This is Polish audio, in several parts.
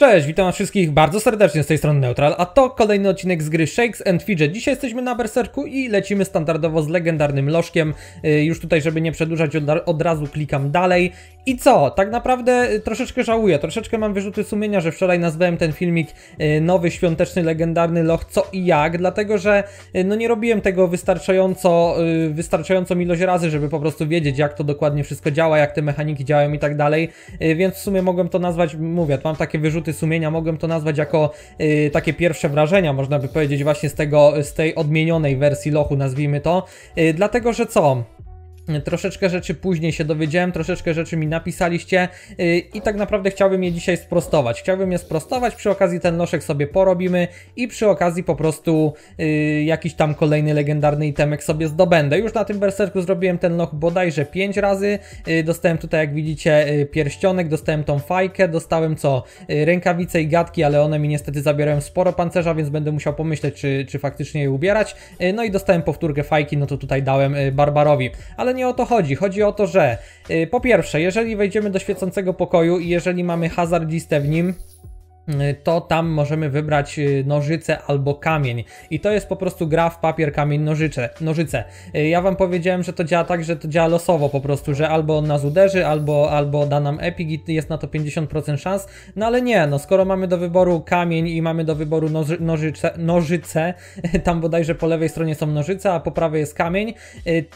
Cześć, witam wszystkich bardzo serdecznie z tej strony Neutral, a to kolejny odcinek z gry Shakes and Fidget. Dzisiaj jesteśmy na Berserku i lecimy standardowo z legendarnym lożkiem. Y, już tutaj, żeby nie przedłużać, od, razu klikam dalej. I co? Tak naprawdę y, troszeczkę żałuję, troszeczkę mam wyrzuty sumienia, że wczoraj nazwałem ten filmik y, Nowy Świąteczny Legendarny Loch Co i Jak, dlatego że no nie robiłem tego wystarczająco, wystarczająco ilość razy, żeby po prostu wiedzieć jak to dokładnie wszystko działa, jak te mechaniki działają i tak dalej, więc w sumie mogłem to nazwać, mówię, mam takie wyrzuty wyrzuty sumienia, mogłem to nazwać jako y, takie pierwsze wrażenia, można by powiedzieć właśnie z tego, z tej odmienionej wersji lochu, nazwijmy to, y, dlatego, że co? Troszeczkę rzeczy później się dowiedziałem, troszeczkę rzeczy mi napisaliście y, i tak naprawdę chciałbym je dzisiaj sprostować. Chciałbym je sprostować, przy okazji ten noszek sobie porobimy i przy okazji po prostu y, jakiś tam kolejny legendarny itemek sobie zdobędę. Już na tym berserku zrobiłem ten loch bodajże 5 razy. Y, dostałem tutaj jak widzicie pierścionek, dostałem tą fajkę, dostałem co? Rękawice i gadki, ale one mi niestety zabierają sporo pancerza, więc będę musiał pomyśleć czy, czy faktycznie je ubierać. No i dostałem powtórkę fajki, no to tutaj dałem Barbarowi. Ale nie o to chodzi. Chodzi o to, że y, po pierwsze, jeżeli wejdziemy do świecącego pokoju i jeżeli mamy hazardistę w nim, Y, to tam możemy wybrać y, nożyce albo kamień. I to jest po prostu gra w papier, kamień, nożycze, nożyce. Y, ja wam powiedziałem, że to działa tak, że to działa losowo po prostu, że albo on nas uderzy, albo, albo da nam epic i jest na to 50% szans. No ale nie, no skoro mamy do wyboru kamień i mamy do wyboru noży, nożyce, nożyce, tam bodajże po lewej stronie są nożyce, a po prawej jest kamień,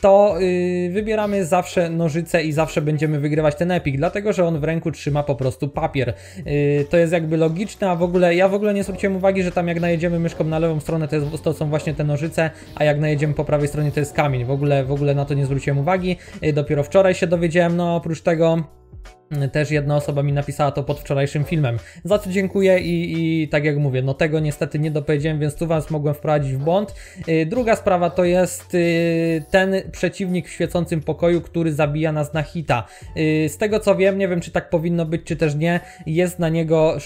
to yy, wybieramy zawsze nożyce i zawsze będziemy wygrywać ten epic, dlatego że on w ręku trzyma po prostu papier. Yy, to jest jakby logiczne logiczne, a w ogóle ja w ogóle nie zwróciłem uwagi, że tam jak najedziemy myszką na lewą stronę to, jest, to są właśnie te nożyce, a jak najedziemy po prawej stronie to jest kamień. W ogóle, w ogóle na to nie zwróciłem uwagi, y, dopiero wczoraj się dowiedziałem, no oprócz tego... Też jedna osoba mi napisała to pod wczorajszym filmem. Za co dziękuję i, i tak jak mówię, no tego niestety nie dopowiedziałem, więc tu was mogłem wprowadzić w błąd. Y, druga sprawa to jest y, ten przeciwnik w świecącym pokoju, który zabija nas na hita. Y, z tego co wiem, nie wiem czy tak powinno być, czy też nie, jest na niego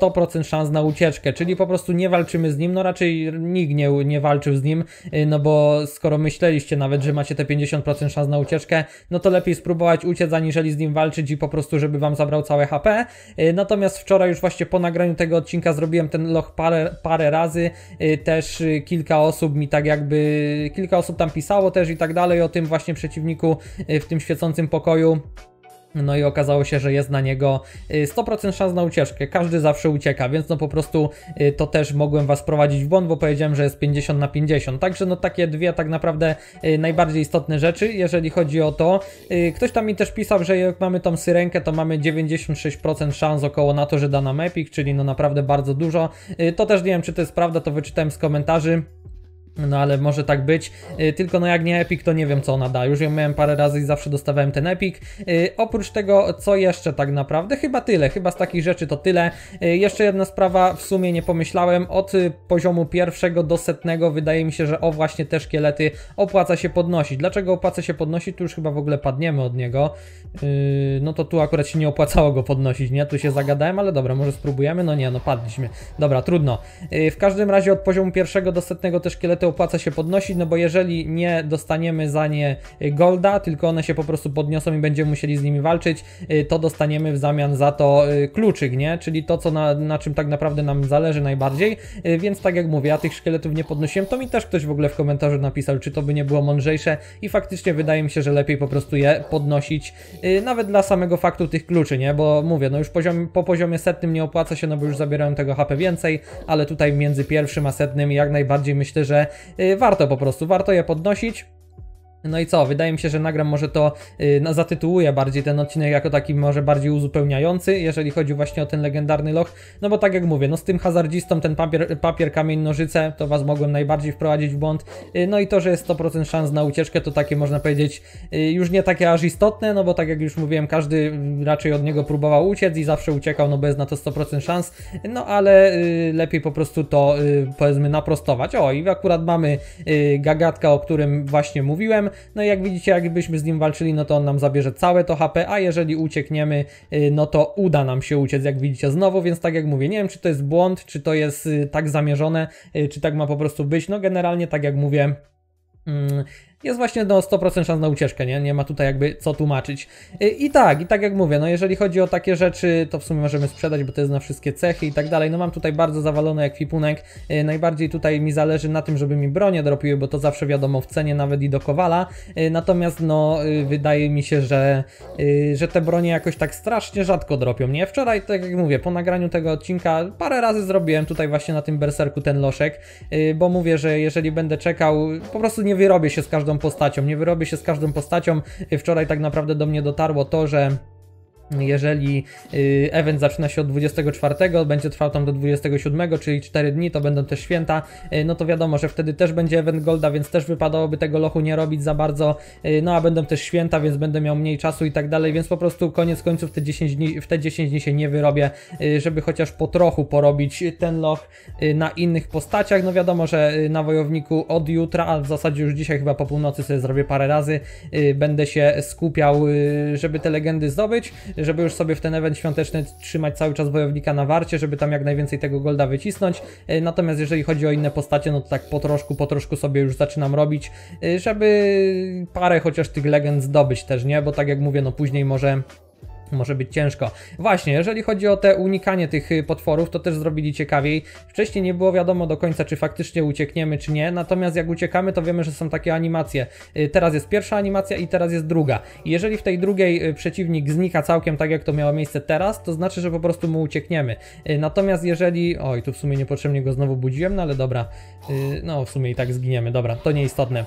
100% szans na ucieczkę, czyli po prostu nie walczymy z nim, no raczej nikt nie, nie walczył z nim, no bo skoro myśleliście nawet, że macie te 50% szans na ucieczkę, no to lepiej spróbować uciec aniżeli z nim walczyć i po prostu prostu, żeby wam zabrał całe HP. E, natomiast wczoraj już właśnie po nagraniu tego odcinka zrobiłem ten loch parę, parę razy. E, też e, kilka osób mi tak jakby, kilka osób tam pisało też i tak dalej o tym właśnie przeciwniku w tym świecącym pokoju. No i okazało się, że jest na niego 100% y, szans na ucieczkę. Każdy zawsze ucieka, więc no po prostu y, to też mogłem was prowadzić w błąd, bo powiedziałem, że jest 50 na 50. Także no takie dwie tak naprawdę y, najbardziej istotne rzeczy, jeżeli chodzi o to. Ktoś tam mi też pisał, że jak mamy tą syrenkę, to mamy 96% szans około na to, że da nam epic, czyli no naprawdę bardzo dużo. To też nie wiem, czy to jest prawda, to wyczytałem z komentarzy. No ale może tak być, y, tylko no jak nie Epic, to nie wiem co ona da. Już ją miałem parę razy i zawsze dostawałem ten Epic. Y, oprócz tego, co jeszcze tak naprawdę? Chyba tyle, chyba z takich rzeczy to tyle. Y, jeszcze jedna sprawa, w sumie nie pomyślałem, od poziomu pierwszego do setnego wydaje mi się, że o właśnie te szkielety opłaca się podnosić. Dlaczego opłaca się podnosić? Tu już chyba w ogóle padniemy od niego. No to tu akurat się nie opłacało go podnosić, nie? Tu się zagadałem, ale dobra, może spróbujemy? No nie, no padliśmy. Dobra, trudno. W każdym razie od poziomu pierwszego do setnego te szkielety opłaca się podnosić, no bo jeżeli nie dostaniemy za nie golda, tylko one się po prostu podniosą i będziemy musieli z nimi walczyć, y, to dostaniemy w zamian za to y, kluczyk, nie? Czyli to, co na, na czym tak naprawdę nam zależy najbardziej, y, więc tak jak mówię, ja tych szkieletów nie podnosiłem, to mi też ktoś w ogóle w komentarzu napisał, czy to by nie było mądrzejsze i faktycznie wydaje mi się, że lepiej po prostu je podnosić, nawet dla samego faktu tych kluczy, nie? Bo mówię, no już poziom, po poziomie setnym nie opłaca się, no bo już zabierają tego HP więcej, ale tutaj między pierwszym a setnym jak najbardziej myślę, że Y, warto po prostu, warto je podnosić. No i co, wydaje mi się, że nagram może to, y, no, zatytułuję bardziej ten odcinek jako taki może bardziej uzupełniający, jeżeli chodzi właśnie o ten legendarny loch, no bo tak jak mówię, no z tym hazardzistą ten papier, papier kamień, nożyce, to was mogłem najbardziej wprowadzić w błąd, y, no i to, że jest 100% szans na ucieczkę, to takie można powiedzieć y, już nie takie aż istotne, no bo tak jak już mówiłem, każdy raczej od niego próbował uciec i zawsze uciekał, no bo jest na to 100% szans, no ale lepiej po prostu to powiedzmy naprostować. O i akurat mamy gagatka, o którym właśnie mówiłem, no i jak widzicie, jakbyśmy z nim walczyli, no to on nam zabierze całe to HP, a jeżeli uciekniemy, y, no to uda nam się uciec, jak widzicie znowu, więc tak jak mówię, nie wiem, czy to jest błąd, czy to jest y, tak zamierzone, y, czy tak ma po prostu być, no generalnie tak jak mówię, mm, jest właśnie no 100% szans na ucieczkę, nie? Nie ma tutaj jakby co tłumaczyć. Y, I tak, i tak jak mówię, no jeżeli chodzi o takie rzeczy, to w sumie możemy sprzedać, bo to jest na wszystkie cechy i tak dalej. No mam tutaj bardzo zawalony jak fipunek. Y, najbardziej tutaj mi zależy na tym, żeby mi bronie dropiły, bo to zawsze wiadomo w cenie nawet i do kowala. Y, natomiast no wydaje mi się, że, że te bronie jakoś tak strasznie rzadko dropią, nie? Wczoraj, tak jak mówię, po nagraniu tego odcinka parę razy zrobiłem tutaj właśnie na tym berserku ten loszek, bo mówię, że jeżeli będę czekał, po prostu nie wyrobię się z każdą postacią, nie wyrobię się z każdą postacią. Wczoraj tak naprawdę do mnie dotarło to, że jeżeli y, event zaczyna się od 24, będzie trwał tam do 27, czyli 4 dni, to będą też święta, y, no to wiadomo, że wtedy też będzie event Golda, więc też wypadałoby tego lochu nie robić za bardzo, y, no a będą też święta, więc będę miał mniej czasu i tak dalej, więc po prostu koniec końców te 10 dni, w te 10 dni się nie wyrobię, żeby chociaż po trochu porobić ten loch na innych postaciach, no wiadomo, że na wojowniku od jutra, a w zasadzie już dzisiaj chyba po północy sobie zrobię parę razy, będę się skupiał, żeby te legendy zdobyć, żeby już sobie w ten event świąteczny trzymać cały czas wojownika na warcie, żeby tam jak najwięcej tego golda wycisnąć. E, natomiast jeżeli chodzi o inne postacie, no to tak po troszku, po troszku sobie już zaczynam robić, e, żeby parę chociaż tych legend zdobyć też, nie? Bo tak jak mówię, no później może może być ciężko. Właśnie, jeżeli chodzi o te unikanie tych y, potworów, to też zrobili ciekawiej. Wcześniej nie było wiadomo do końca, czy faktycznie uciekniemy, czy nie, natomiast jak uciekamy, to wiemy, że są takie animacje. Y, teraz jest pierwsza animacja i teraz jest druga. Jeżeli w tej drugiej y, przeciwnik znika całkiem tak, jak to miało miejsce teraz, to znaczy, że po prostu mu uciekniemy. Natomiast jeżeli... Oj, tu w sumie niepotrzebnie go znowu budziłem, no ale dobra. No, w sumie i tak zginiemy, dobra, to nieistotne.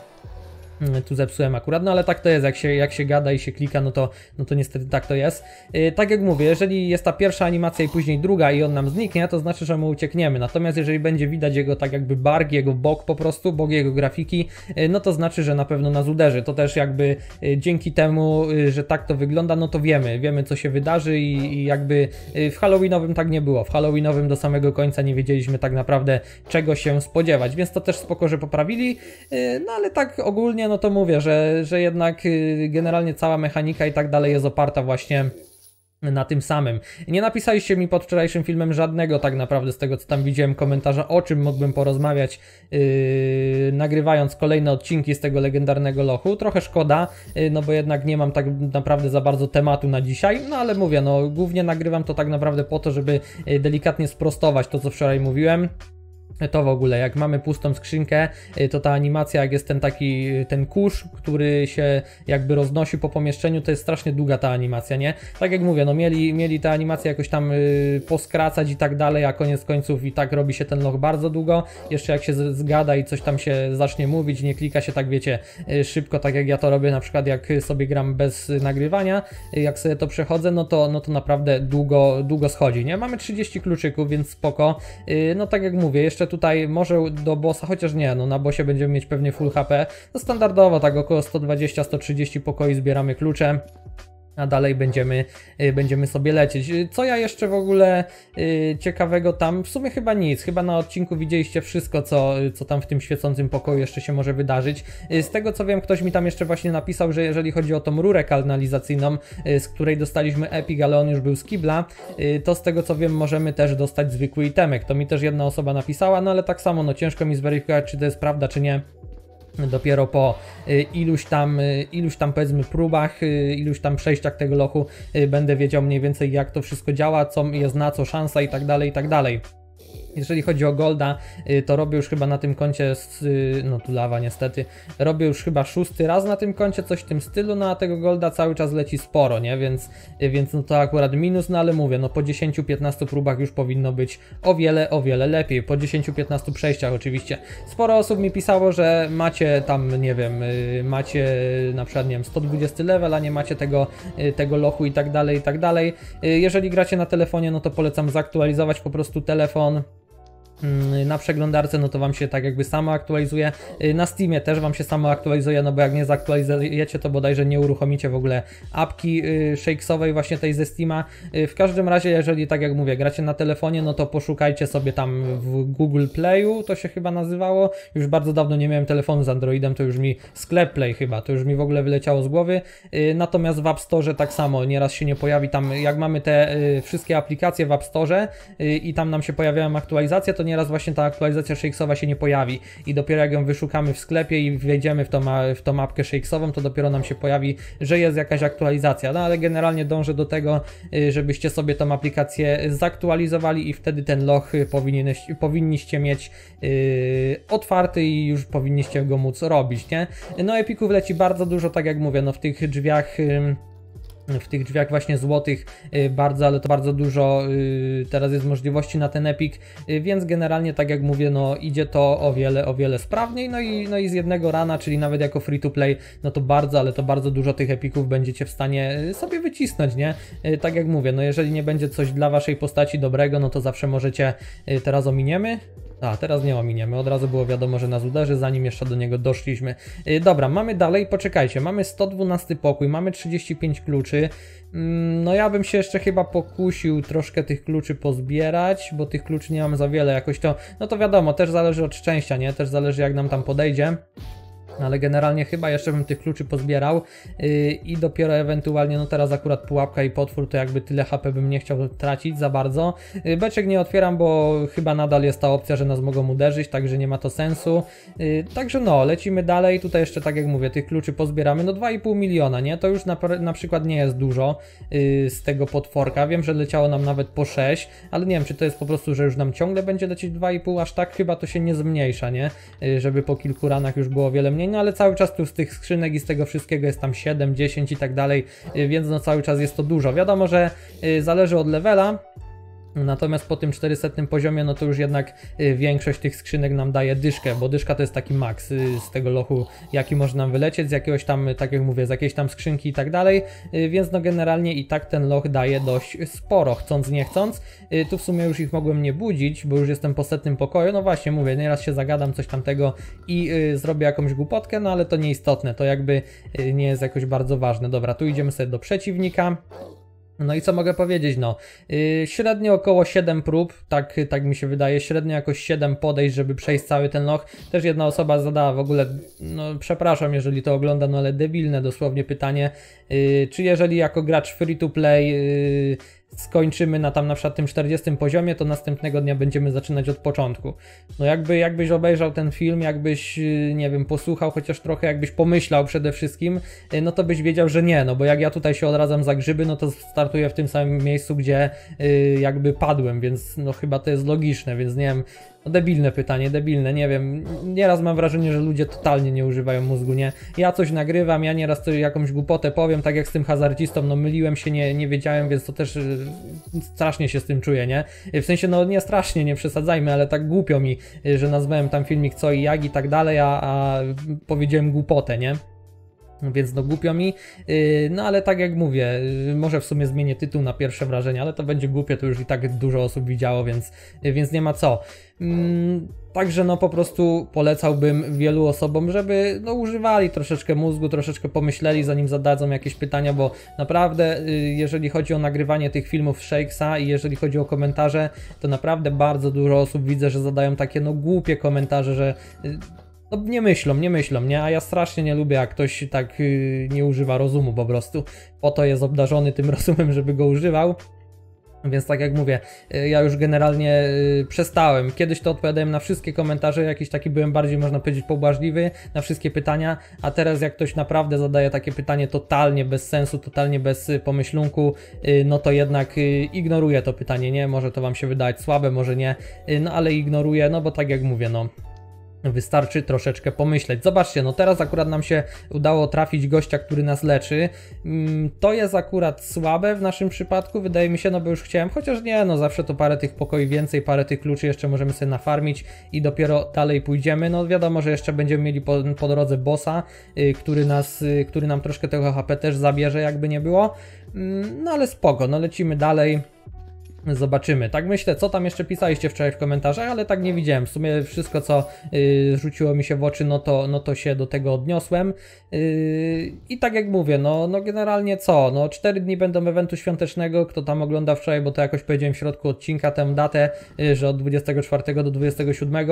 Mm, tu zepsułem akurat, no ale tak to jest, jak się, jak się gada i się klika, no to, no to niestety tak to jest. Y, tak jak mówię, jeżeli jest ta pierwsza animacja i później druga i on nam zniknie, to znaczy, że my uciekniemy. Natomiast jeżeli będzie widać jego tak jakby bark, jego bok po prostu, bok jego grafiki, y, no to znaczy, że na pewno nas uderzy. To też jakby y, dzięki temu, że tak to wygląda, no to wiemy, wiemy co się wydarzy i, i jakby w Halloweenowym tak nie było. W Halloweenowym do samego końca nie wiedzieliśmy tak naprawdę czego się spodziewać, więc to też spoko, że poprawili, no ale tak ogólnie no to mówię, że, że jednak y, generalnie cała mechanika i tak dalej jest oparta właśnie na tym samym. Nie napisaliście mi pod wczorajszym filmem żadnego tak naprawdę z tego, co tam widziałem komentarza, o czym mógłbym porozmawiać yy, nagrywając kolejne odcinki z tego legendarnego lochu. Trochę szkoda, yy, no bo jednak nie mam tak naprawdę za bardzo tematu na dzisiaj, no ale mówię, no głównie nagrywam to tak naprawdę po to, żeby y, delikatnie sprostować to, co wczoraj mówiłem to w ogóle, jak mamy pustą skrzynkę, y, to ta animacja, jak jest ten taki, y, ten kurz, który się jakby roznosi po pomieszczeniu, to jest strasznie długa ta animacja, nie? Tak jak mówię, no mieli, mieli tę animację jakoś tam yy, poskracać i tak dalej, a koniec końców i tak robi się ten loch bardzo długo, jeszcze jak się zgada i coś tam się zacznie mówić, nie klika się tak, wiecie, yy, szybko, tak jak ja to robię, na przykład jak sobie gram bez nagrywania, yy, jak sobie to przechodzę, no to, no to naprawdę długo, długo schodzi, nie? Mamy 30 kluczyków, więc spoko, y, no tak jak mówię, jeszcze tutaj może do bossa, chociaż nie, no na bossie będziemy mieć pewnie full HP. No standardowo tak około 120-130 pokoi zbieramy kluczem a dalej będziemy, y, będziemy sobie lecieć. Y, co ja jeszcze w ogóle y, ciekawego tam? W sumie chyba nic. Chyba na odcinku widzieliście wszystko, co, co tam w tym świecącym pokoju jeszcze się może wydarzyć. Z tego co wiem, ktoś mi tam jeszcze właśnie napisał, że jeżeli chodzi o tą rurę kanalizacyjną, z której dostaliśmy Epic, ale on już był z kibla, to z tego co wiem, możemy też dostać zwykły itemek. To mi też jedna osoba napisała, no ale tak samo, no ciężko mi zweryfikować, czy to jest prawda, czy nie dopiero po y, iluś tam, y, iluś tam powiedzmy próbach, y, iluś tam przejściach tego lochu będę wiedział mniej więcej jak to wszystko działa, co jest na co szansa i tak dalej, i tak dalej. Jeżeli chodzi o Golda, y, to robię już chyba na tym koncie, y, no tu lawa niestety, robię już chyba szósty raz na tym koncie, coś w tym stylu, no a tego Golda cały czas leci sporo, nie? Więc, y, więc no to akurat minus, no ale mówię, no po 10-15 próbach już powinno być o wiele, o wiele lepiej. Po 10-15 przejściach oczywiście. Sporo osób mi pisało, że macie tam, nie wiem, macie na przykład, nie wiem, 120 level, a nie macie tego, tego lochu i tak dalej, i tak dalej. Jeżeli gracie na telefonie, no to polecam zaktualizować po prostu telefon. Mm, na przeglądarce, no to Wam się tak jakby samo aktualizuje. Y, na Steamie też Wam się samo aktualizuje, no bo jak nie zaktualizujecie, to bodajże nie uruchomicie w ogóle apki y, shakesowej właśnie tej ze Steama. Y, w każdym razie, jeżeli tak jak mówię, gracie na telefonie, no to poszukajcie sobie tam w Google Playu, to się chyba nazywało. Już bardzo dawno nie miałem telefonu z Androidem, to już mi sklep Play chyba, to już mi w ogóle wyleciało z głowy. Natomiast w App Store tak samo, nieraz się nie pojawi tam, jak mamy te wszystkie aplikacje w App Store i tam nam się pojawiają aktualizacje, to nie nieraz właśnie ta aktualizacja shakesowa się nie pojawi i dopiero jak ją wyszukamy w sklepie i wejdziemy w tą, w tą mapkę shakesową, to dopiero nam się pojawi, że jest jakaś aktualizacja. No ale generalnie dążę do tego, y, żebyście sobie tą aplikację zaktualizowali i wtedy ten loch y, powinniście, powinniście mieć yy, otwarty i już powinniście go móc robić, nie? No epików leci bardzo dużo, tak jak mówię, no w tych drzwiach... Yy, w tych drzwiach właśnie złotych y, bardzo, ale to bardzo dużo y, teraz jest możliwości na ten Epic, y, więc generalnie tak jak mówię, no idzie to o wiele, o wiele sprawniej, no i, no i z jednego rana, czyli nawet jako free to play, no to bardzo, ale to bardzo dużo tych epików będziecie w stanie sobie wycisnąć, nie? Tak jak mówię, no jeżeli nie będzie coś dla waszej postaci dobrego, no to zawsze możecie, teraz ominiemy, a, teraz nie ominiemy. Od razu było wiadomo, że nas uderzy, zanim jeszcze do niego doszliśmy. Yy, dobra, mamy dalej, poczekajcie. Mamy 112 pokój, mamy 35 kluczy. Mm, no ja bym się jeszcze chyba pokusił troszkę tych kluczy pozbierać, bo tych kluczy nie mam za wiele jakoś to... No to wiadomo, też zależy od szczęścia, nie? Też zależy jak nam tam podejdzie. No, ale generalnie chyba jeszcze bym tych kluczy pozbierał yy, i dopiero ewentualnie, no teraz akurat pułapka i potwór, to jakby tyle HP bym nie chciał tracić za bardzo. Yy, beczek nie otwieram, bo chyba nadal jest ta opcja, że nas mogą uderzyć, także nie ma to sensu. Yy, także no, lecimy dalej, tutaj jeszcze tak jak mówię, tych kluczy pozbieramy, no 2,5 miliona, nie? To już na, na przykład nie jest dużo z tego potworka, wiem, że leciało nam nawet po 6, ale nie wiem, czy to jest po prostu, że już nam ciągle będzie lecieć 2,5, aż tak chyba to się nie zmniejsza, nie? żeby po kilku ranach już było wiele mniej, no ale cały czas tu z tych skrzynek i z tego wszystkiego jest tam 7, 10 i tak dalej, y, więc no cały czas jest to dużo. Wiadomo, że y, zależy od levela, Natomiast po tym 400 poziomie, no to już jednak y, większość tych skrzynek nam daje dyszkę, bo dyszka to jest taki maks y, z tego lochu, jaki może nam wylecieć z jakiegoś tam, y, tak jak mówię, z jakiejś tam skrzynki i tak dalej, więc no generalnie i tak ten loch daje dość sporo, chcąc nie chcąc. Tu w sumie już ich mogłem nie budzić, bo już jestem po setnym pokoju, no właśnie mówię, nieraz się zagadam coś tamtego i zrobię jakąś głupotkę, no ale to nieistotne, to jakby nie jest jakoś bardzo ważne. Dobra, tu idziemy sobie do przeciwnika. No i co mogę powiedzieć, no, yy, średnio około 7 prób, tak, tak mi się wydaje, średnio jakoś 7 podejść, żeby przejść cały ten loch. Też jedna osoba zadała w ogóle, no przepraszam, jeżeli to ogląda, no ale debilne dosłownie pytanie, yy, czy jeżeli jako gracz free to play... Yy, skończymy na tam na przykład tym 40 poziomie, to następnego dnia będziemy zaczynać od początku. No jakby, jakbyś obejrzał ten film, jakbyś, y, nie wiem, posłuchał chociaż trochę, jakbyś pomyślał przede wszystkim, y, no to byś wiedział, że nie, no bo jak ja tutaj się odradzam za grzyby, no to startuję w tym samym miejscu, gdzie yy, jakby padłem, więc no chyba to jest logiczne, więc nie wiem, no debilne pytanie, debilne, nie wiem. Nieraz mam wrażenie, że ludzie totalnie nie używają mózgu, nie? Ja coś nagrywam, ja nieraz coś, jakąś głupotę powiem, tak jak z tym hazardzistą, no myliłem się, nie, nie wiedziałem, więc to też y, strasznie się z tym czuję, nie? Y, w sensie, no nie strasznie, nie przesadzajmy, ale tak głupio mi, y, że nazwałem tam filmik co i jak i tak dalej, a, a powiedziałem głupotę, nie? Więc no głupio mi, yy, no ale tak jak mówię, yy, może w sumie zmienię tytuł na pierwsze wrażenie, ale to będzie głupie, to już i tak dużo osób widziało, więc, yy, więc nie ma co. Mm, także no po prostu polecałbym wielu osobom, żeby no, używali troszeczkę mózgu, troszeczkę pomyśleli zanim zadadzą jakieś pytania, bo naprawdę jeżeli chodzi o nagrywanie tych filmów Shakesa i jeżeli chodzi o komentarze, to naprawdę bardzo dużo osób widzę, że zadają takie no głupie komentarze, że no nie myślą, nie myślą, nie? A ja strasznie nie lubię, jak ktoś tak yy, nie używa rozumu po prostu. Po to jest obdarzony tym rozumem, żeby go używał. Więc tak jak mówię, y, ja już generalnie y, przestałem. Kiedyś to odpowiadałem na wszystkie komentarze, jakiś taki byłem bardziej, można powiedzieć, pobłażliwy na wszystkie pytania, a teraz jak ktoś naprawdę zadaje takie pytanie totalnie bez sensu, totalnie bez y, pomyślunku, no to jednak ignoruję to pytanie, nie? Może to Wam się wydać słabe, może nie, no ale ignoruję, no bo tak jak mówię, no Wystarczy troszeczkę pomyśleć. Zobaczcie, no teraz akurat nam się udało trafić gościa, który nas leczy. Mm, to jest akurat słabe w naszym przypadku, wydaje mi się, no bo już chciałem, chociaż nie, no zawsze to parę tych pokoi więcej, parę tych kluczy jeszcze możemy sobie nafarmić i dopiero dalej pójdziemy. No wiadomo, że jeszcze będziemy mieli po, po drodze bossa, y, który nas, y, który nam troszkę tego HP też zabierze, jakby nie było. Mm, no ale spoko, no lecimy dalej. Zobaczymy. Tak myślę, co tam jeszcze pisaliście wczoraj w komentarzach, ale tak nie widziałem. W sumie wszystko, co yy, rzuciło mi się w oczy, no to, no to się do tego odniosłem. Yy, I tak jak mówię, no, no generalnie co? No 4 dni będą eventu świątecznego. Kto tam ogląda wczoraj, bo to jakoś powiedziałem w środku odcinka tę datę, yy, że od 24 do 27.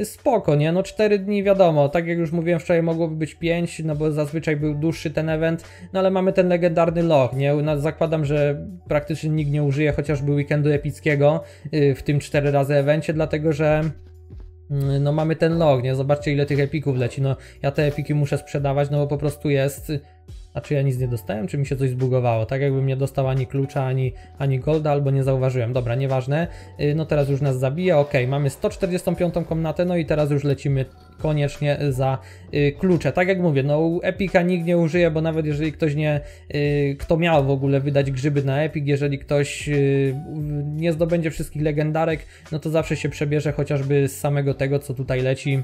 Y, spoko, nie? No 4 dni wiadomo. Tak jak już mówiłem wczoraj, mogłoby być 5, no bo zazwyczaj był dłuższy ten event, no ale mamy ten legendarny log, nie? No, zakładam, że praktycznie nikt nie użyje chociażby weekend weekendu epickiego y, w tym 4 razy evencie, dlatego że mm, no mamy ten log, nie? Zobaczcie ile tych epików leci. No ja te epiki muszę sprzedawać, no bo po prostu jest a czy ja nic nie dostałem, czy mi się coś zbugowało? Tak jakbym nie dostał ani klucza, ani, ani golda, albo nie zauważyłem. Dobra, nieważne. Y, no teraz już nas zabija. Ok, mamy 145 komnatę, no i teraz już lecimy koniecznie za y, klucze. Tak jak mówię, no Epika nikt nie użyje, bo nawet jeżeli ktoś nie, y, kto miał w ogóle wydać grzyby na Epic, jeżeli ktoś y, nie zdobędzie wszystkich legendarek, no to zawsze się przebierze chociażby z samego tego, co tutaj leci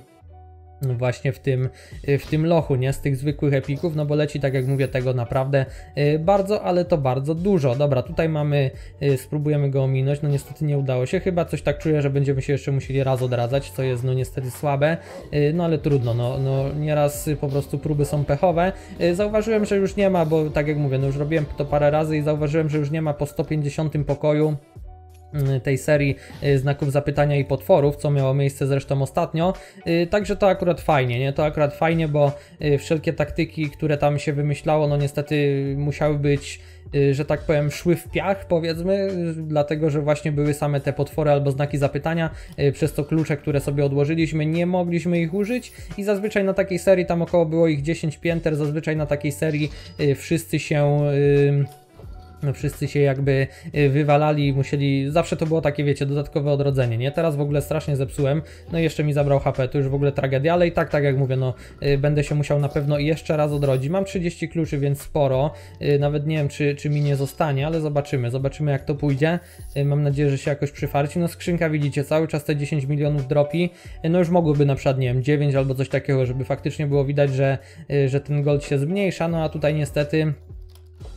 właśnie w tym, y, w tym lochu, nie? Z tych zwykłych epików, no bo leci, tak jak mówię, tego naprawdę y, bardzo, ale to bardzo dużo. Dobra, tutaj mamy, y, spróbujemy go ominąć, no niestety nie udało się, chyba coś tak czuję, że będziemy się jeszcze musieli raz odradzać, co jest no niestety słabe, no ale trudno, no, no nieraz po prostu próby są pechowe. Zauważyłem, że już nie ma, bo tak jak mówię, no już robiłem to parę razy i zauważyłem, że już nie ma po 150 pokoju Y, tej serii y, znaków zapytania i potworów, co miało miejsce zresztą ostatnio. Y, także to akurat fajnie, nie? To akurat fajnie, bo wszelkie taktyki, które tam się wymyślało, no niestety musiały być że tak powiem, szły w piach, powiedzmy, dlatego że właśnie były same te potwory albo znaki zapytania, przez to klucze, które sobie odłożyliśmy, nie mogliśmy ich użyć i zazwyczaj na takiej serii, tam około było ich 10 pięter, zazwyczaj na takiej serii wszyscy się. Yy no, wszyscy się jakby y, wywalali, musieli, zawsze to było takie, wiecie, dodatkowe odrodzenie, nie? Teraz w ogóle strasznie zepsułem, no i jeszcze mi zabrał HP, to już w ogóle tragedia, ale i tak, tak jak mówię, no y, będę się musiał na pewno jeszcze raz odrodzić. Mam 30 kluczy, więc sporo, y, nawet nie wiem, czy, czy mi nie zostanie, ale zobaczymy, zobaczymy jak to pójdzie. Mam nadzieję, że się jakoś przyfarci. No skrzynka widzicie, cały czas te 10 milionów dropi, no już mogłyby na przykład, nie wiem, 9 albo coś takiego, żeby faktycznie było widać, że, że ten gold się zmniejsza, no a tutaj niestety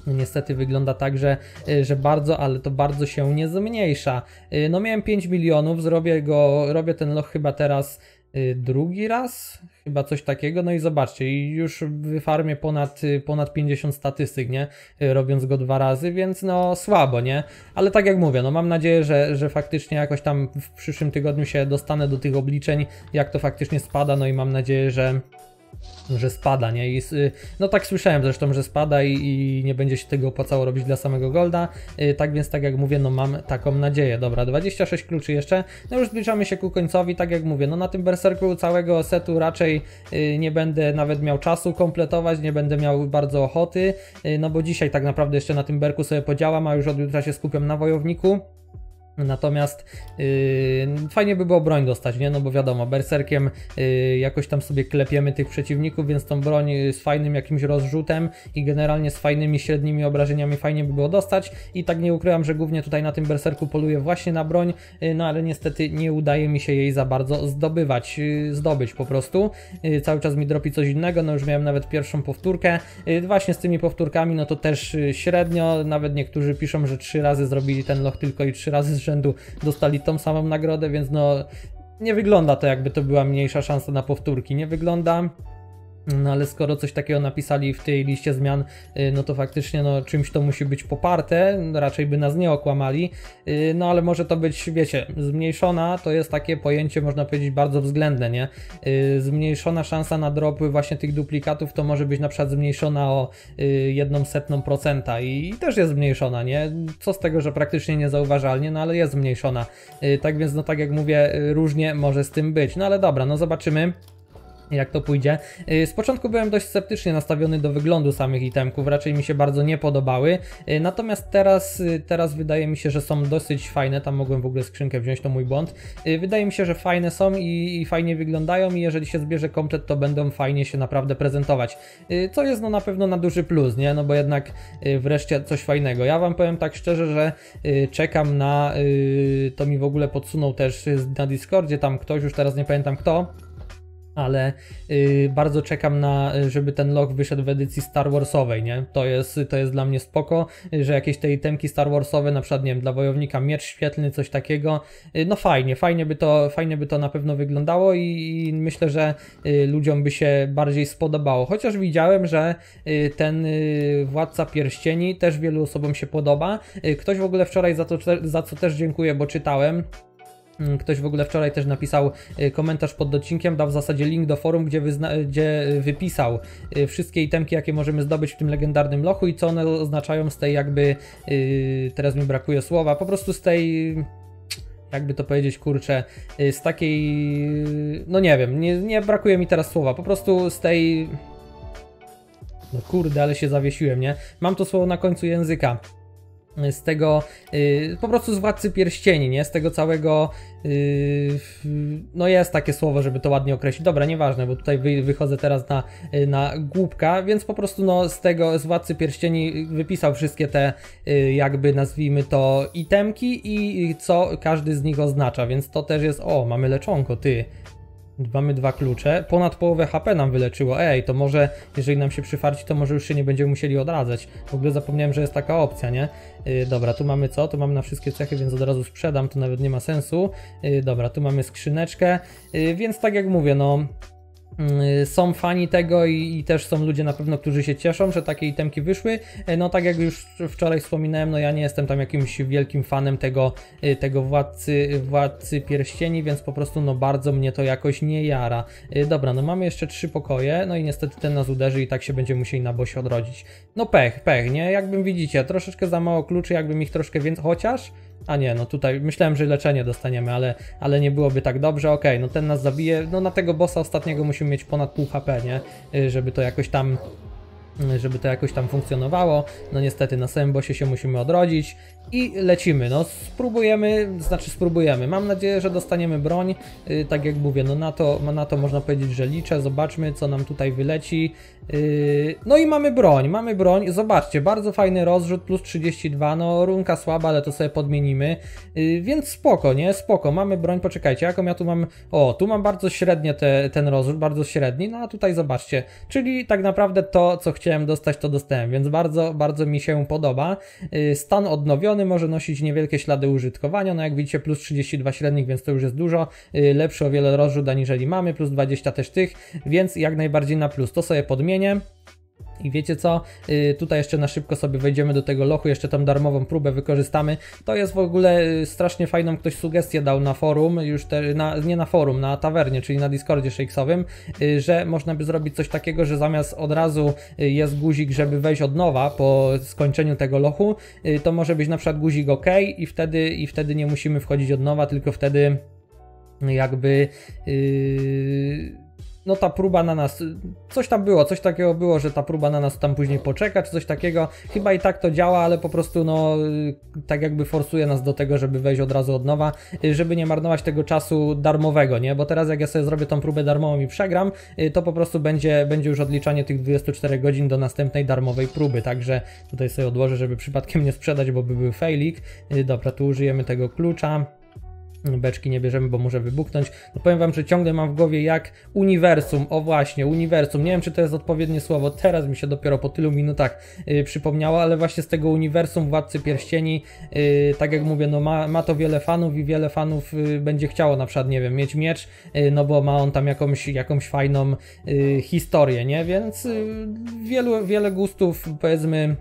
no niestety wygląda tak, że, y, że bardzo, ale to bardzo się nie zmniejsza. Y, no miałem 5 milionów, zrobię go, robię ten loch chyba teraz y, drugi raz, chyba coś takiego, no i zobaczcie, już wyfarmię ponad, ponad 50 statystyk, nie, robiąc go dwa razy, więc no słabo, nie, ale tak jak mówię, no mam nadzieję, że, że faktycznie jakoś tam w przyszłym tygodniu się dostanę do tych obliczeń, jak to faktycznie spada, no i mam nadzieję, że że spada, nie? I, y, no tak słyszałem zresztą, że spada i, i, nie będzie się tego opłacało robić dla samego Golda. Y, tak więc, tak jak mówię, no mam taką nadzieję. Dobra, 26 kluczy jeszcze. No już zbliżamy się ku końcowi, tak jak mówię, no na tym berserku całego setu raczej y, nie będę nawet miał czasu kompletować, nie będę miał bardzo ochoty, no bo dzisiaj tak naprawdę jeszcze na tym berku sobie podziałam, a już od jutra się skupiam na wojowniku. Natomiast yy, fajnie by było broń dostać, nie? No bo wiadomo, berserkiem yy, jakoś tam sobie klepiemy tych przeciwników, więc tą broń yy, z fajnym jakimś rozrzutem i generalnie z fajnymi średnimi obrażeniami fajnie by było dostać. I tak nie ukrywam, że głównie tutaj na tym berserku poluję właśnie na broń, yy, no ale niestety nie udaje mi się jej za bardzo zdobywać, yy, zdobyć po prostu. Yy, cały czas mi dropi coś innego, no już miałem nawet pierwszą powtórkę. właśnie z tymi powtórkami, no to też średnio, nawet niektórzy piszą, że trzy razy zrobili ten loch tylko i trzy razy, dostali tą samą nagrodę, więc no nie wygląda to jakby to była mniejsza szansa na powtórki. Nie wygląda no ale skoro coś takiego napisali w tej liście zmian, y, no to faktycznie no, czymś to musi być poparte, raczej by nas nie okłamali, y, no ale może to być, wiecie, zmniejszona, to jest takie pojęcie, można powiedzieć, bardzo względne, nie? Y, zmniejszona szansa na dropy właśnie tych duplikatów to może być na przykład zmniejszona o jedną setną procenta i też jest zmniejszona, nie? Co z tego, że praktycznie niezauważalnie, no ale jest zmniejszona. Tak więc, no tak jak mówię, różnie może z tym być, no ale dobra, no zobaczymy jak to pójdzie. Y, z początku byłem dość sceptycznie nastawiony do wyglądu samych itemków, raczej mi się bardzo nie podobały, y, natomiast teraz, y, teraz wydaje mi się, że są dosyć fajne, tam mogłem w ogóle skrzynkę wziąć, to mój błąd. Wydaje mi się, że fajne są i, i fajnie wyglądają i jeżeli się zbierze komplet, to będą fajnie się naprawdę prezentować, co jest no na pewno na duży plus, nie? No bo jednak wreszcie coś fajnego. Ja Wam powiem tak szczerze, że czekam na, to mi w ogóle podsunął też na Discordzie, tam ktoś, już teraz nie pamiętam kto, ale yy, bardzo czekam na, y, żeby ten log wyszedł w edycji Star Warsowej, nie? To jest, to jest dla mnie spoko, y, że jakieś te itemki Star Warsowe, na przykład, nie wiem, dla wojownika miecz świetlny, coś takiego, yy, no fajnie, fajnie by to, fajnie by to na pewno wyglądało i, i myślę, że yy, ludziom by się bardziej spodobało, chociaż widziałem, że y, ten Władca Pierścieni też wielu osobom się podoba, ktoś w ogóle wczoraj za, to, za co też dziękuję, bo czytałem, Mm, ktoś w ogóle wczoraj też napisał y, komentarz pod odcinkiem, dał w zasadzie link do forum, gdzie, y, gdzie, y, wypisał wszystkie itemki, jakie możemy zdobyć w tym legendarnym lochu i co one oznaczają z tej jakby, teraz mi brakuje słowa, po prostu z tej jakby to powiedzieć, kurczę, z takiej, no nie wiem, nie, nie, brakuje mi teraz słowa, po prostu z tej, no kurde, ale się zawiesiłem, nie? Mam to słowo na końcu języka z tego y, po prostu z władcy pierścieni, nie? Z tego całego. Y, no jest takie słowo, żeby to ładnie określić. Dobra, nieważne, bo tutaj wychodzę teraz na, y, na głupka, więc po prostu no, z tego z władcy pierścieni wypisał wszystkie te, jakby nazwijmy to, itemki i co każdy z nich oznacza, więc to też jest. O, mamy leczonko, ty. Mamy dwa klucze. Ponad połowę HP nam wyleczyło. Ej, to może, jeżeli nam się przyfarci, to może już się nie będziemy musieli odradzać. W ogóle zapomniałem, że jest taka opcja, nie? Yy, dobra, tu mamy co? Tu mamy na wszystkie cechy, więc od razu sprzedam, to nawet nie ma sensu. Yy, dobra, tu mamy skrzyneczkę. Yy, więc tak jak mówię, no... Y, są fani tego i, i, też są ludzie na pewno, którzy się cieszą, że takie itemki wyszły. E, no tak jak już wczoraj wspominałem, no ja nie jestem tam jakimś wielkim fanem tego, y, tego władcy, władcy pierścieni, więc po prostu no bardzo mnie to jakoś nie jara. E, dobra, no mamy jeszcze trzy pokoje, no i niestety ten nas uderzy i tak się będziemy musieli na bosie odrodzić. No pech, pech, nie? Jakbym widzicie, troszeczkę za mało kluczy, jakbym ich troszkę więcej, chociaż... A nie, no tutaj myślałem, że leczenie dostaniemy, ale, ale nie byłoby tak dobrze. Okej, okay, no ten nas zabije. No na tego bossa ostatniego musimy mieć ponad pół HP, nie? Y, żeby to jakoś tam żeby to jakoś tam funkcjonowało. No niestety na Sembosie się musimy odrodzić i lecimy. No spróbujemy, znaczy spróbujemy. Mam nadzieję, że dostaniemy broń. Yy, tak jak mówię, no na to, na to można powiedzieć, że liczę. Zobaczmy, co nam tutaj wyleci. Yy, no i mamy broń, mamy broń. Zobaczcie, bardzo fajny rozrzut, plus 32. No runka słaba, ale to sobie podmienimy. Yy, więc spoko, nie? Spoko, mamy broń. Poczekajcie, jaką ja tu mam... O, tu mam bardzo średnie te, ten rozrzut, bardzo średni. No a tutaj zobaczcie. Czyli tak naprawdę to, co chciałem chciałem dostać, to dostałem, więc bardzo, bardzo mi się podoba. Y, stan odnowiony może nosić niewielkie ślady użytkowania, no jak widzicie plus 32 średnich, więc to już jest dużo, y, lepszy o wiele rozrzut aniżeli mamy, plus 20 też tych, więc jak najbardziej na plus. To sobie podmienię. I wiecie co? Y, tutaj jeszcze na szybko sobie wejdziemy do tego lochu, jeszcze tam darmową próbę wykorzystamy. To jest w ogóle y, strasznie fajną, ktoś sugestię dał na forum, już te, na, nie na forum, na tawernie, czyli na Discordzie Shakesowym, y, że można by zrobić coś takiego, że zamiast od razu jest guzik, żeby wejść od nowa po skończeniu tego lochu, to może być na przykład guzik OK i wtedy, i wtedy nie musimy wchodzić od nowa, tylko wtedy jakby. Yy no ta próba na nas, coś tam było, coś takiego było, że ta próba na nas tam później poczeka, czy coś takiego. Chyba i tak to działa, ale po prostu no tak jakby forsuje nas do tego, żeby wejść od razu od nowa, żeby nie marnować tego czasu darmowego, nie? Bo teraz jak ja sobie zrobię tą próbę darmową i przegram, to po prostu będzie, będzie już odliczanie tych 24 godzin do następnej darmowej próby, także tutaj sobie odłożę, żeby przypadkiem nie sprzedać, bo by był failik. Dobra, tu użyjemy tego klucza beczki nie bierzemy, bo może wybuchnąć. No powiem wam, że ciągle mam w głowie jak uniwersum, o właśnie, uniwersum. Nie wiem, czy to jest odpowiednie słowo, teraz mi się dopiero po tylu minutach yy, przypomniało, ale właśnie z tego uniwersum Władcy Pierścieni, yy, tak jak mówię, no ma, ma to wiele fanów i wiele fanów yy, będzie chciało na przykład, nie wiem, mieć miecz, y, no bo ma on tam jakąś, jakąś fajną y, historię, nie? Więc y, wielu, wiele gustów, powiedzmy,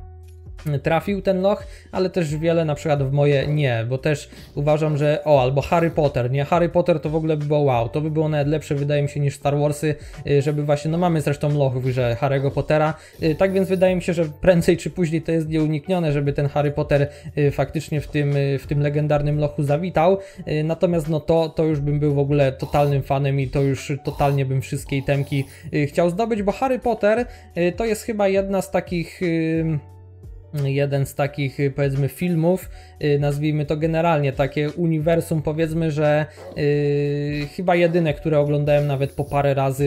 trafił ten loch, ale też wiele na przykład w moje nie, bo też uważam, że o, albo Harry Potter, nie? Harry Potter to w ogóle by było wow, to by było nawet lepsze wydaje mi się niż Star Warsy, y, żeby właśnie, no mamy zresztą loch w grze Harry'ego Pottera, y, tak więc wydaje mi się, że prędzej czy później to jest nieuniknione, żeby ten Harry Potter y, faktycznie w tym, w tym legendarnym lochu zawitał, natomiast no to, to już bym był w ogóle totalnym fanem i to już totalnie bym wszystkie itemki chciał zdobyć, bo Harry Potter to jest chyba jedna z takich jeden z takich y, powiedzmy filmów, y, nazwijmy to generalnie takie uniwersum powiedzmy, że yy, chyba jedyne, które oglądałem nawet po parę razy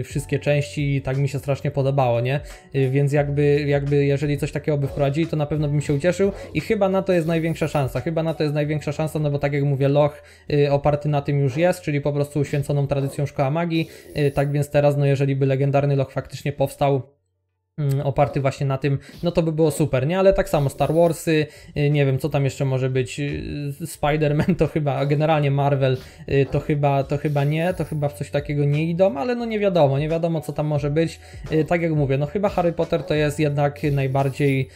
y, wszystkie części i tak mi się strasznie podobało, nie? Yy, więc jakby, jakby jeżeli coś takiego by wprowadzili, to na pewno bym się ucieszył i chyba na to jest największa szansa, chyba na to jest największa szansa, no bo tak jak mówię, Loch yy, oparty na tym już jest, czyli po prostu uświęconą tradycją Szkoła Magii, tak więc teraz no jeżeli by legendarny Loch faktycznie powstał, Mm, oparty właśnie na tym, no to by było super, nie? Ale tak samo Star Warsy, y, nie wiem, co tam jeszcze może być, y, Spider-Man to chyba, a generalnie Marvel y, to chyba, to chyba nie, to chyba w coś takiego nie idą, ale no nie wiadomo, nie wiadomo co tam może być. Tak jak mówię, no chyba Harry Potter to jest jednak najbardziej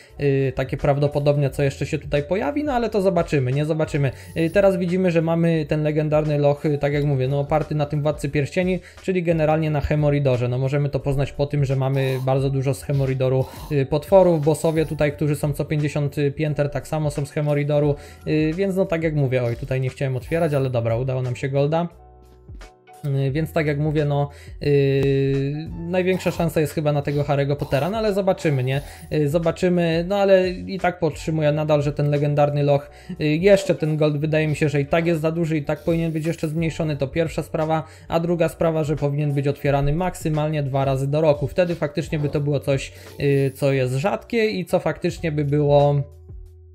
takie prawdopodobne, co jeszcze się tutaj pojawi, no ale to zobaczymy, nie zobaczymy. Teraz widzimy, że mamy ten legendarny loch, tak jak mówię, no oparty na tym Władcy Pierścieni, czyli generalnie na Hemoridorze, no możemy to poznać po tym, że mamy bardzo dużo hemoridoru y, potworów. Bossowie tutaj, którzy są co 50 pięter, tak samo są z hemoridoru, y, więc no tak jak mówię, oj, tutaj nie chciałem otwierać, ale dobra, udało nam się golda. Y, więc tak jak mówię, no yy, największa szansa jest chyba na tego Harry'ego Pottera, no ale zobaczymy, nie? Yy, zobaczymy, no ale i tak podtrzymuję nadal, że ten legendarny loch, yy, jeszcze ten gold wydaje mi się, że i tak jest za duży i tak powinien być jeszcze zmniejszony, to pierwsza sprawa, a druga sprawa, że powinien być otwierany maksymalnie dwa razy do roku. Wtedy faktycznie by to było coś, y, co jest rzadkie i co faktycznie by było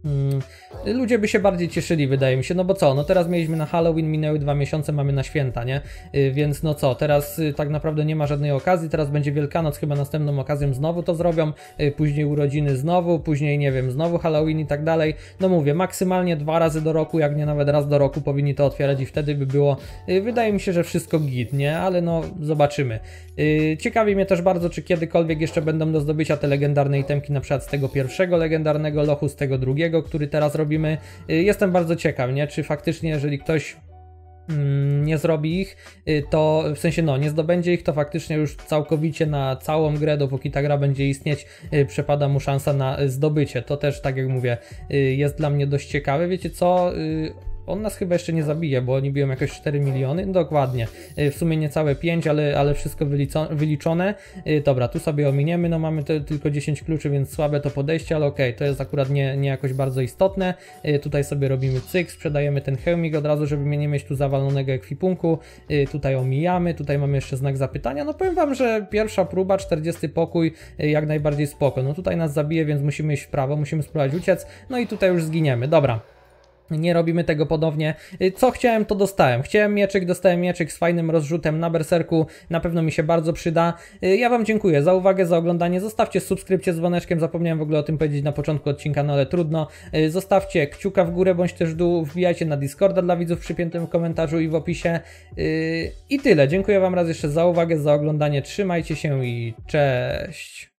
Mm, ludzie by się bardziej cieszyli, wydaje mi się, no bo co, no teraz mieliśmy na Halloween, minęły dwa miesiące, mamy na święta, nie? Y, więc no co, teraz y, tak naprawdę nie ma żadnej okazji, teraz będzie Wielkanoc, chyba następną okazją znowu to zrobią, y, później urodziny znowu, później nie wiem, znowu Halloween i tak dalej. No mówię, maksymalnie dwa razy do roku, jak nie nawet raz do roku powinni to otwierać i wtedy by było, wydaje mi się, że wszystko git, nie? Ale no, zobaczymy. Ciekawi mnie też bardzo, czy kiedykolwiek jeszcze będą do zdobycia te legendarne itemki, na przykład z tego pierwszego legendarnego lochu, z tego drugiego który teraz robimy. Y, jestem bardzo ciekaw, nie? czy faktycznie, jeżeli ktoś mm, nie zrobi ich, y, to w sensie no, nie zdobędzie ich, to faktycznie już całkowicie na całą grę, dopóki ta gra będzie istnieć, y, przepada mu szansa na zdobycie. To też, tak jak mówię, jest dla mnie dość ciekawe. Wiecie co? On nas chyba jeszcze nie zabije, bo oni biją jakoś 4 miliony, no, dokładnie. Y, w sumie niecałe 5, ale, ale wszystko wyliczone. Y, dobra, tu sobie ominiemy, no mamy tylko 10 kluczy, więc słabe to podejście, ale okej, okay, to jest akurat nie, nie jakoś bardzo istotne. Y, tutaj sobie robimy cyk, sprzedajemy ten hełmik od razu, żeby nie mieć tu zawalonego ekwipunku. Tutaj omijamy, tutaj mamy jeszcze znak zapytania. No powiem Wam, że pierwsza próba, 40 pokój, jak najbardziej spoko. No tutaj nas zabije, więc musimy iść w prawo, musimy spróbować uciec, no i tutaj już zginiemy. Dobra nie robimy tego podobnie. Y, co chciałem, to dostałem. Chciałem mieczyk, dostałem mieczyk z fajnym rozrzutem na berserku. Na pewno mi się bardzo przyda. Y, ja Wam dziękuję za uwagę, za oglądanie. Zostawcie subskrypcję z dzwoneczkiem. Zapomniałem w ogóle o tym powiedzieć na początku odcinka, no ale trudno. Y, zostawcie kciuka w górę bądź też w dół. Wbijajcie na Discorda dla widzów przypiętym komentarzu i w opisie. I tyle. Dziękuję Wam raz jeszcze za uwagę, za oglądanie. Trzymajcie się i cześć.